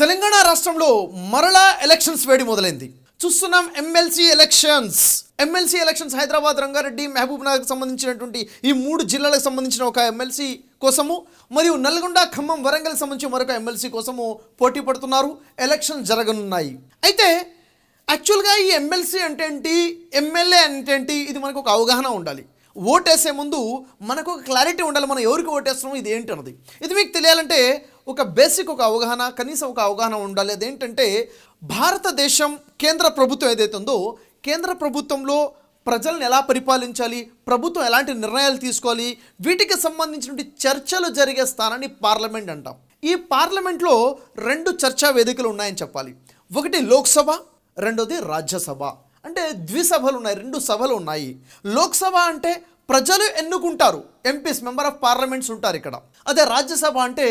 తెలంగాణ రాష్ట్రంలో మరలా ఎలక్షన్స్ వేడి మొదలైంది చూస్తున్నాం MLC elections MLC elections Hyderabad Rangareddy మహబూబ్ నగర్కి సంబంధించినటువంటి ఈ మూడు జిల్లాలకు సంబంధించిన ఒక ఎమ్మెల్సీ కోసము మరియు నల్గొండ ఖమ్మం వరంగల్ సంబంధించి మరొక ఎమ్మెల్సీ కోసము పోటీ పడుతున్నారు ఎలక్షన్ జరగనున్నాయి అయితే యాక్చువల్గా ఈ ఎమ్మెల్సీ అంటే ఏంటి ఎమ్మెల్యే అంటే ఏంటి ఇది మనకు ఒక అవగాహన ఉండాలి ఓటేసే ముందు మనకు ఒక క్లారిటీ ఉండాలి మనం ఎవరికి ఓటేస్తున్నాం ఇది ఏంటి అన్నది ఇది మీకు తెలియాలంటే ఒక బేసిక్ ఒక అవగాహన కనీసం ఒక అవగాహన ఉండాలి అదేంటంటే భారతదేశం కేంద్ర ప్రభుత్వం ఏదైతే ఉందో కేంద్ర ప్రభుత్వంలో ప్రజలను ఎలా పరిపాలించాలి ప్రభుత్వం ఎలాంటి నిర్ణయాలు తీసుకోవాలి వీటికి సంబంధించిన చర్చలు జరిగే స్థానాన్ని పార్లమెంట్ అంటాం ఈ పార్లమెంట్లో రెండు చర్చా వేదికలు ఉన్నాయని చెప్పాలి ఒకటి లోక్సభ రెండోది రాజ్యసభ అంటే ద్విసభలు ఉన్నాయి రెండు సభలు ఉన్నాయి లోక్సభ అంటే ప్రజలు ఎన్నుకుంటారు ఎంపీస్ మెంబర్ ఆఫ్ పార్లమెంట్స్ ఉంటారు ఇక్కడ అదే రాజ్యసభ అంటే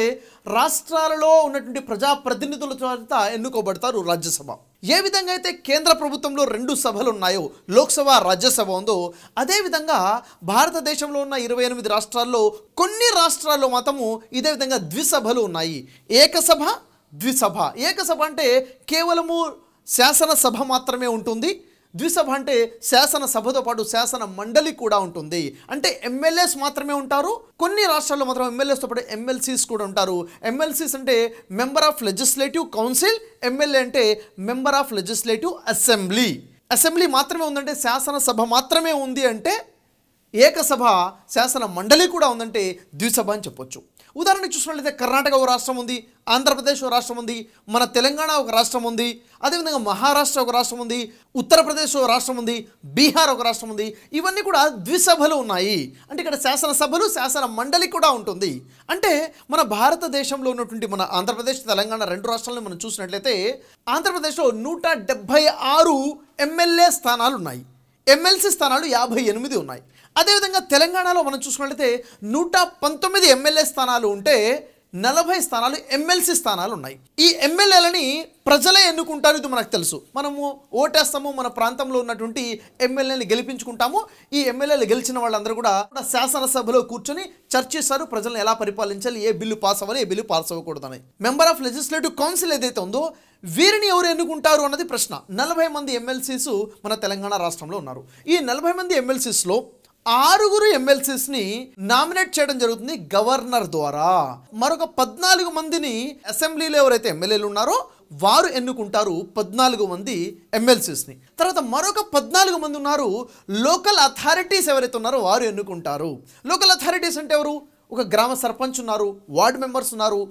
రాష్ట్రాలలో ఉన్నటువంటి ప్రజాప్రతినిధుల చేత ఎన్నుకోబడతారు రాజ్యసభ ఏ విధంగా అయితే కేంద్ర ప్రభుత్వంలో రెండు సభలు ఉన్నాయో లోక్సభ రాజ్యసభ ఉందో అదేవిధంగా భారతదేశంలో ఉన్న ఇరవై ఎనిమిది రాష్ట్రాల్లో కొన్ని రాష్ట్రాల్లో మాత్రము ఇదే విధంగా ద్విసభలు ఉన్నాయి ఏకసభ ద్విసభ ఏకసభ అంటే కేవలము శాసనసభ మాత్రమే ఉంటుంది ద్విసభ అంటే శాసన సభతో పాటు శాసన మండలి కూడా ఉంటుంది అంటే ఎమ్మెల్యేస్ మాత్రమే ఉంటారు కొన్ని రాష్ట్రాల్లో మాత్రం ఎమ్మెల్యేస్తో పాటు ఎమ్మెల్సీస్ కూడా ఉంటారు ఎమ్మెల్సీస్ అంటే member of legislative council MLA అంటే member of legislative assembly assembly మాత్రమే ఉందంటే శాసనసభ మాత్రమే ఉంది అంటే ఏకసభ శాసన మండలి కూడా ఉందంటే ద్విసభ అని చెప్పొచ్చు ఉదాహరణకి చూసినట్లయితే కర్ణాటక ఒక రాష్ట్రం ఉంది ఆంధ్రప్రదేశ్ ఒక రాష్ట్రం ఉంది మన తెలంగాణ ఒక రాష్ట్రం ఉంది అదేవిధంగా మహారాష్ట్ర ఒక రాష్ట్రం ఉంది ఉత్తరప్రదేశ్ ఒక రాష్ట్రం ఉంది బీహార్ ఒక రాష్ట్రం ఉంది ఇవన్నీ కూడా ద్విసభలు ఉన్నాయి అంటే ఇక్కడ శాసనసభలు శాసన మండలి కూడా ఉంటుంది అంటే మన భారతదేశంలో ఉన్నటువంటి మన ఆంధ్రప్రదేశ్ తెలంగాణ రెండు రాష్ట్రాలను మనం చూసినట్లయితే ఆంధ్రప్రదేశ్లో నూట డెబ్భై ఆరు ఎమ్మెల్యే స్థానాలు ఉన్నాయి ఎమ్మెల్సీ స్థానాలు యాభై ఎనిమిది ఉన్నాయి అదేవిధంగా తెలంగాణలో మనం చూసుకున్నట్లయితే నూట పంతొమ్మిది ఎమ్మెల్యే స్థానాలు ఉంటే నలభై స్థానాలు ఎమ్మెల్సీ స్థానాలు ఉన్నాయి ఈ ఎమ్మెల్యేలని ప్రజలే ఎన్నుకుంటారు ఇది మనకు తెలుసు మనము ఓటేస్తాము మన ప్రాంతంలో ఉన్నటువంటి ఎమ్మెల్యేని గెలిపించుకుంటాము ఈ ఎమ్మెల్యేలు గెలిచిన వాళ్ళందరూ కూడా శాసనసభలో కూర్చొని చర్చిస్తారు ప్రజలను ఎలా పరిపాలించాలి ఏ బిల్లు పాస్ అవ్వాలి ఏ బిల్లు పాస్ అవ్వకూడదని మెంబర్ ఆఫ్ లెజిస్లేటివ్ కౌన్సిల్ ఏదైతే ఉందో వీరిని ఎవరు ఎన్నుకుంటారు అన్నది ప్రశ్న నలభై మంది ఎమ్మెల్సీస్ మన తెలంగాణ రాష్ట్రంలో ఉన్నారు ఈ నలభై మంది ఎమ్మెల్సీస్లో ఆరుగురు ని నామినేట్ చేయడం జరుగుతుంది గవర్నర్ ద్వారా మరొక పద్నాలుగు మందిని అసెంబ్లీలో ఎవరైతే ఎమ్మెల్యేలు ఉన్నారో వారు ఎన్నుకుంటారు పద్నాలుగు మంది ఎమ్మెల్సీస్ని తర్వాత మరొక పద్నాలుగు మంది ఉన్నారు లోకల్ అథారిటీస్ ఎవరైతే ఉన్నారో వారు ఎన్నుకుంటారు లోకల్ అథారిటీస్ అంటే ఎవరు ఒక గ్రామ సర్పంచ్ ఉన్నారు వార్డు మెంబర్స్ ఉన్నారు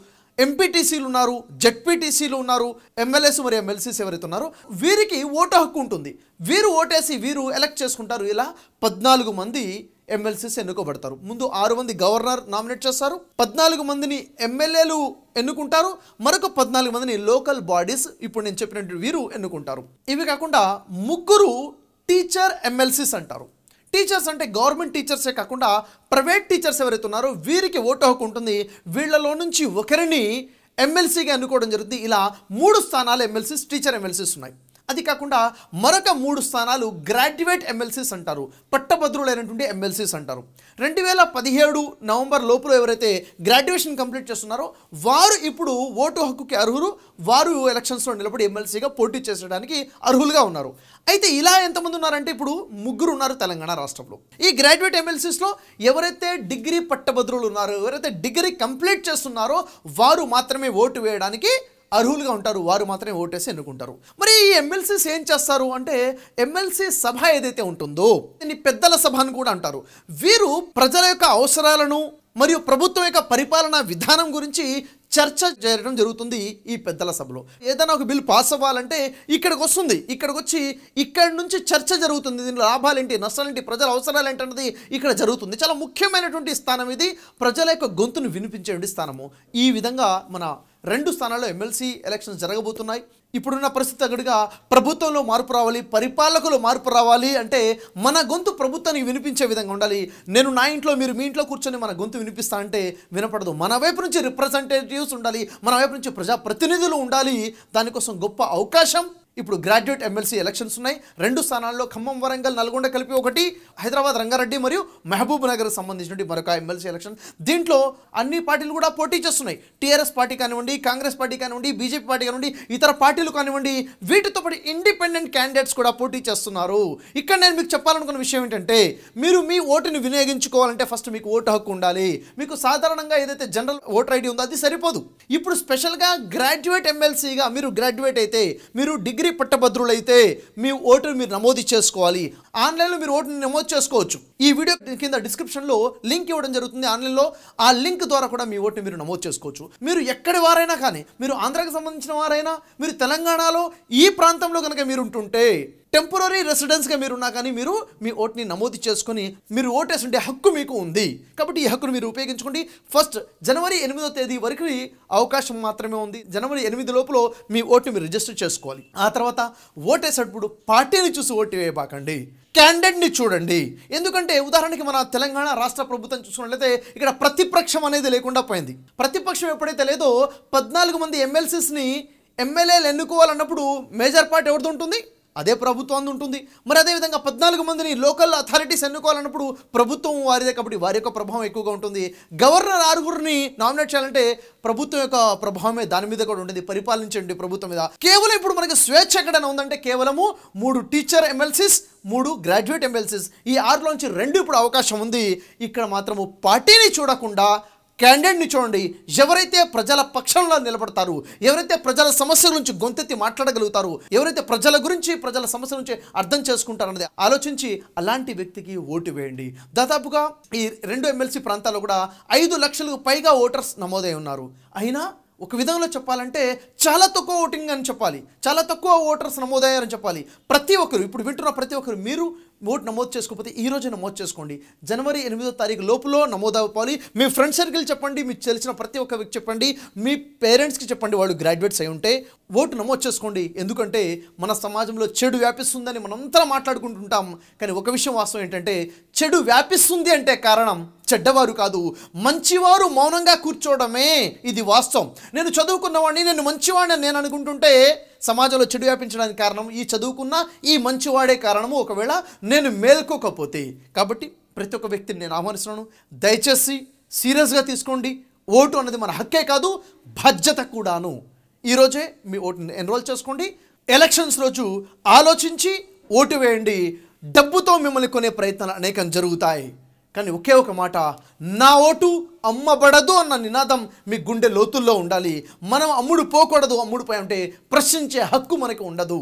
ఎంపీటీసీలు ఉన్నారు జెడ్పీటీసీలు ఉన్నారు ఎమ్మెల్యేస్ మరియు ఎమ్మెల్సీస్ ఎవరైతే ఉన్నారో వీరికి ఓటు హక్కు ఉంటుంది వీరు ఓటేసి వీరు ఎలక్ట్ చేసుకుంటారు ఇలా పద్నాలుగు మంది ఎమ్మెల్సీస్ ఎన్నుకోబడతారు ముందు ఆరు మంది గవర్నర్ నామినేట్ చేస్తారు పద్నాలుగు మందిని ఎమ్మెల్యేలు ఎన్నుకుంటారు మరొక పద్నాలుగు మందిని లోకల్ బాడీస్ ఇప్పుడు నేను చెప్పినట్టు వీరు ఎన్నుకుంటారు ఇవి కాకుండా ముగ్గురు టీచర్ ఎమ్మెల్సీస్ అంటారు టీచర్స్ అంటే గవర్నమెంట్ టీచర్సే కాకుండా ప్రైవేట్ టీచర్స్ ఎవరైతే ఉన్నారో వీరికి ఓటు హక్కు ఉంటుంది వీళ్ళలో నుంచి ఒకరిని ఎమ్మెల్సీగా ఎన్నుకోవడం జరుగుతుంది ఇలా మూడు స్థానాలు ఎమ్మెల్సీస్ టీచర్ ఎమ్మెల్సీస్ ఉన్నాయి అది కాకుండా మరొక మూడు స్థానాలు గ్రాడ్యుయేట్ ఎమ్మెల్సీస్ అంటారు పట్టభద్రులైనటువంటి ఎమ్మెల్సీస్ అంటారు రెండు వేల పదిహేడు నవంబర్ లోపల ఎవరైతే గ్రాడ్యుయేషన్ కంప్లీట్ చేస్తున్నారో వారు ఇప్పుడు ఓటు హక్కుకి అర్హులు వారు ఎలక్షన్స్లో నిలబడి ఎమ్మెల్సీగా పోటీ చేసడానికి అర్హులుగా ఉన్నారు అయితే ఇలా ఎంతమంది ఉన్నారంటే ఇప్పుడు ముగ్గురు ఉన్నారు తెలంగాణ రాష్ట్రంలో ఈ గ్రాడ్యుయేట్ ఎమ్మెల్సీస్లో ఎవరైతే డిగ్రీ పట్టభద్రులు ఉన్నారో ఎవరైతే డిగ్రీ కంప్లీట్ చేస్తున్నారో వారు మాత్రమే ఓటు వేయడానికి అర్హులుగా ఉంటారు వారు మాత్రమే ఓటేసి ఎన్నుకుంటారు మరి ఈ ఎమ్మెల్సీస్ ఏం చేస్తారు అంటే ఎమ్మెల్సీ సభ ఏదైతే ఉంటుందో దీన్ని పెద్దల సభ అని కూడా అంటారు వీరు ప్రజల యొక్క అవసరాలను మరియు ప్రభుత్వం యొక్క పరిపాలనా విధానం గురించి చర్చ చేయడం జరుగుతుంది ఈ పెద్దల సభలో ఏదైనా ఒక బిల్ పాస్ అవ్వాలంటే ఇక్కడికి వస్తుంది ఇక్కడికి వచ్చి ఇక్కడ నుంచి చర్చ జరుగుతుంది దీని నష్టాలు ఏంటి ప్రజల అవసరాలు ఏంటన్నది ఇక్కడ జరుగుతుంది చాలా ముఖ్యమైనటువంటి స్థానం ఇది ప్రజల యొక్క గొంతును వినిపించేటువంటి స్థానము ఈ విధంగా మన రెండు స్థానాల్లో ఎమ్మెల్సీ ఎలక్షన్స్ జరగబోతున్నాయి ఇప్పుడున్న పరిస్థితి తగ్గట్టుగా ప్రభుత్వంలో మార్పు రావాలి పరిపాలకులు మార్పు రావాలి అంటే మన గొంతు ప్రభుత్వానికి వినిపించే విధంగా ఉండాలి నేను నా ఇంట్లో మీరు మీ ఇంట్లో కూర్చొని మన గొంతు వినిపిస్తా అంటే వినపడదు మన వైపు నుంచి రిప్రజెంటేటివ్స్ ఉండాలి మన వైపు నుంచి ప్రజాప్రతినిధులు ఉండాలి దానికోసం గొప్ప అవకాశం ఇప్పుడు గ్రాడ్యుయేట్ ఎమ్మెల్సీ ఎలక్షన్స్ ఉన్నాయి రెండు స్థానాల్లో ఖమ్మం వరంగల్ నల్గొండ కలిపి ఒకటి హైదరాబాద్ రంగారెడ్డి మరియు మహబూబ్ నగర్ సంబంధించినటువంటి మరొక ఎమ్మెల్సీ ఎలక్షన్ దీంట్లో అన్ని పార్టీలు కూడా పోటీ చేస్తున్నాయి టీఆర్ఎస్ పార్టీ కానివ్వండి కాంగ్రెస్ పార్టీ కానివ్వండి బీజేపీ పార్టీ కానివ్వండి ఇతర పార్టీలు కానివ్వండి వీటితో పాటు ఇండిపెండెంట్ క్యాండిడేట్స్ కూడా పోటీ చేస్తున్నారు ఇక్కడ నేను మీకు చెప్పాలనుకున్న విషయం ఏంటంటే మీరు మీ ఓటుని వినియోగించుకోవాలంటే ఫస్ట్ మీకు ఓటు హక్కు ఉండాలి మీకు సాధారణంగా ఏదైతే జనరల్ ఓటర్ ఐడి ఉందో అది సరిపోదు ఇప్పుడు స్పెషల్గా గ్రాడ్యుయేట్ ఎమ్మెల్సీగా మీరు గ్రాడ్యుయేట్ అయితే మీరు డిగ్రీ డిగ్రీ పట్టభద్రులైతే మీ ఓటును మీరు నమోదు చేసుకోవాలి ఆన్లైన్లో మీరు ఓటు నమోదు చేసుకోవచ్చు ఈ వీడియో కింద డిస్క్రిప్షన్లో లింక్ ఇవ్వడం జరుగుతుంది ఆన్లైన్లో ఆ లింక్ ద్వారా కూడా మీ ఓటుని మీరు నమోదు చేసుకోవచ్చు మీరు ఎక్కడి వారైనా కానీ మీరు ఆంధ్రాకి సంబంధించిన వారైనా మీరు తెలంగాణలో ఈ ప్రాంతంలో కనుక మీరు ఉంటుంటే టెంపరీ రెసిడెన్స్గా మీరున్నా కానీ మీరు మీ ఓటుని నమోదు చేసుకొని మీరు ఓటేసుండే హక్కు మీకు ఉంది కాబట్టి ఈ హక్కును మీరు ఉపయోగించుకోండి ఫస్ట్ జనవరి ఎనిమిదో తేదీ వరకు అవకాశం మాత్రమే ఉంది జనవరి ఎనిమిది లోపల మీ ఓటుని మీరు రిజిస్టర్ చేసుకోవాలి ఆ తర్వాత ఓటేసేటప్పుడు పార్టీని చూసి ఓటు వేయబాకండి క్యాండెడ్ని చూడండి ఎందుకంటే ఉదాహరణకి మన తెలంగాణ రాష్ట్ర ప్రభుత్వం చూసుకున్నట్లయితే ఇక్కడ ప్రతిపక్షం అనేది లేకుండా పోయింది ప్రతిపక్షం ఎప్పుడైతే లేదో పద్నాలుగు మంది ఎమ్మెల్సీస్ని ఎమ్మెల్యేలు ఎన్నుకోవాలన్నప్పుడు మేజర్ పార్ట్ ఎవరిది ఉంటుంది అదే అందు ఉంటుంది మరి అదేవిధంగా పద్నాలుగు మందిని లోకల్ అథారిటీస్ ఎన్నుకోవాలన్నప్పుడు ప్రభుత్వం వారిదే కాబట్టి వారి యొక్క ప్రభావం ఎక్కువగా ఉంటుంది గవర్నర్ ఆరుగురిని నామినేట్ చేయాలంటే ప్రభుత్వం యొక్క ప్రభావమే దాని మీద కూడా ఉంటుంది పరిపాలించండి ప్రభుత్వం మీద కేవలం ఇప్పుడు మనకి స్వేచ్ఛ ఎక్కడైనా ఉందంటే కేవలము మూడు టీచర్ ఎమ్మెల్సీస్ మూడు గ్రాడ్యుయేట్ ఎమ్మెల్సీస్ ఈ ఆరులోంచి రెండు ఇప్పుడు అవకాశం ఉంది ఇక్కడ మాత్రము పార్టీని చూడకుండా క్యాండిడేట్ని చూడండి ఎవరైతే ప్రజల పక్షంలో నిలబడతారు ఎవరైతే ప్రజల సమస్యల నుంచి గొంతెత్తి మాట్లాడగలుగుతారు ఎవరైతే ప్రజల గురించి ప్రజల సమస్యల నుంచి అర్థం చేసుకుంటారన్నది ఆలోచించి అలాంటి వ్యక్తికి ఓటు వేయండి దాదాపుగా ఈ రెండు ఎమ్మెల్సీ ప్రాంతాల్లో కూడా ఐదు లక్షలకు పైగా ఓటర్స్ నమోదై ఉన్నారు అయినా ఒక విధంలో చెప్పాలంటే చాలా తక్కువ ఓటింగ్ అని చెప్పాలి చాలా తక్కువ ఓటర్స్ నమోదయ్యారని చెప్పాలి ప్రతి ఒక్కరు ఇప్పుడు వింటున్న ప్రతి ఒక్కరు మీరు ఓటు నమోదు చేసుకోకపోతే ఈ రోజు నమోదు చేసుకోండి జనవరి ఎనిమిదో తారీఖు లోపల నమోదు అవ్వాలి మీ ఫ్రెండ్ సర్కిల్ చెప్పండి మీకు తెలిసిన ప్రతి ఒక్క వ్యక్తి చెప్పండి మీ పేరెంట్స్కి చెప్పండి వాళ్ళు గ్రాడ్యుయేట్స్ అయి ఉంటే ఓటు నమోదు చేసుకోండి ఎందుకంటే మన సమాజంలో చెడు వ్యాపిస్తుందని మనంతా మాట్లాడుకుంటుంటాం కానీ ఒక విషయం వాస్తవం ఏంటంటే చెడు వ్యాపిస్తుంది అంటే కారణం చెడ్డవారు కాదు మంచివారు మౌనంగా కూర్చోవడమే ఇది వాస్తవం నేను చదువుకున్నవాడిని నేను మంచివాడిని నేను అనుకుంటుంటే సమాజంలో చెడు వ్యాపించడానికి కారణం ఈ చదువుకున్న ఈ మంచివాడే కారణము ఒకవేళ నేను మేల్కోకపోతే కాబట్టి ప్రతి ఒక్క వ్యక్తిని నేను ఆహ్వానిస్తున్నాను దయచేసి సీరియస్గా తీసుకోండి ఓటు అన్నది మన హక్కే కాదు బాధ్యత కూడాను ఈరోజే మీ ఓటుని ఎన్రోల్ చేసుకోండి ఎలక్షన్స్ రోజు ఆలోచించి ఓటు వేయండి డబ్బుతో మిమ్మల్ని కొనే ప్రయత్నాలు అనేకం జరుగుతాయి కానీ ఒకే ఒక మాట నా ఓటు అమ్మబడదు అన్న నినాదం మీ గుండె లోతుల్లో ఉండాలి మనం అమ్ముడు పోకూడదు అమ్ముడుపోయి అంటే ప్రశ్నించే హక్కు మనకు ఉండదు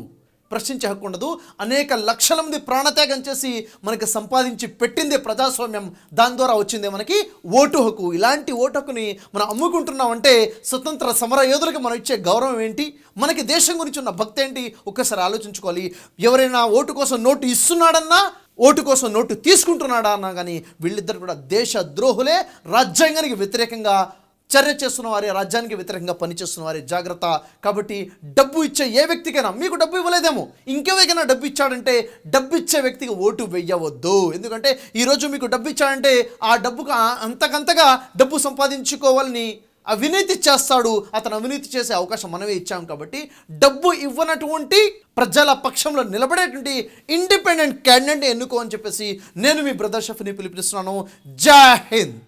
ప్రశ్నించే హక్కు ఉండదు అనేక లక్షల మంది ప్రాణత్యాగం చేసి మనకి సంపాదించి పెట్టిందే ప్రజాస్వామ్యం దాని ద్వారా వచ్చిందే మనకి ఓటు హక్కు ఇలాంటి ఓటు హక్కుని మనం అమ్ముకుంటున్నామంటే స్వతంత్ర సమర యోధులకు మనం ఇచ్చే గౌరవం ఏంటి మనకి దేశం గురించి ఉన్న భక్తి ఏంటి ఒక్కసారి ఆలోచించుకోవాలి ఎవరైనా ఓటు కోసం నోటు ఇస్తున్నాడన్నా ఓటు కోసం నోటు తీసుకుంటున్నాడా అన్నా కానీ వీళ్ళిద్దరు కూడా దేశ ద్రోహులే రాజ్యాంగానికి వ్యతిరేకంగా చర్య చేస్తున్న వారే రాజ్యానికి వ్యతిరేకంగా పనిచేస్తున్న వారే జాగ్రత్త కాబట్టి డబ్బు ఇచ్చే ఏ వ్యక్తికైనా మీకు డబ్బు ఇవ్వలేదేమో ఇంకెవరికైనా డబ్బు ఇచ్చాడంటే డబ్బు ఇచ్చే వ్యక్తికి ఓటు వెయ్యవద్దు ఎందుకంటే ఈరోజు మీకు డబ్బు ఇచ్చాడంటే ఆ డబ్బుకు అంతకంతగా డబ్బు సంపాదించుకోవాలని అవినీతి చేస్తాడు అతను అవినీతి చేసే అవకాశం మనమే ఇచ్చాం కాబట్టి డబ్బు ఇవ్వనటువంటి ప్రజల పక్షంలో నిలబడేటువంటి ఇండిపెండెంట్ క్యాండిడేట్ ఎన్నుకో అని చెప్పేసి నేను మీ బ్రదర్ షఫ్ని పిలిపిస్తున్నాను జై హింద్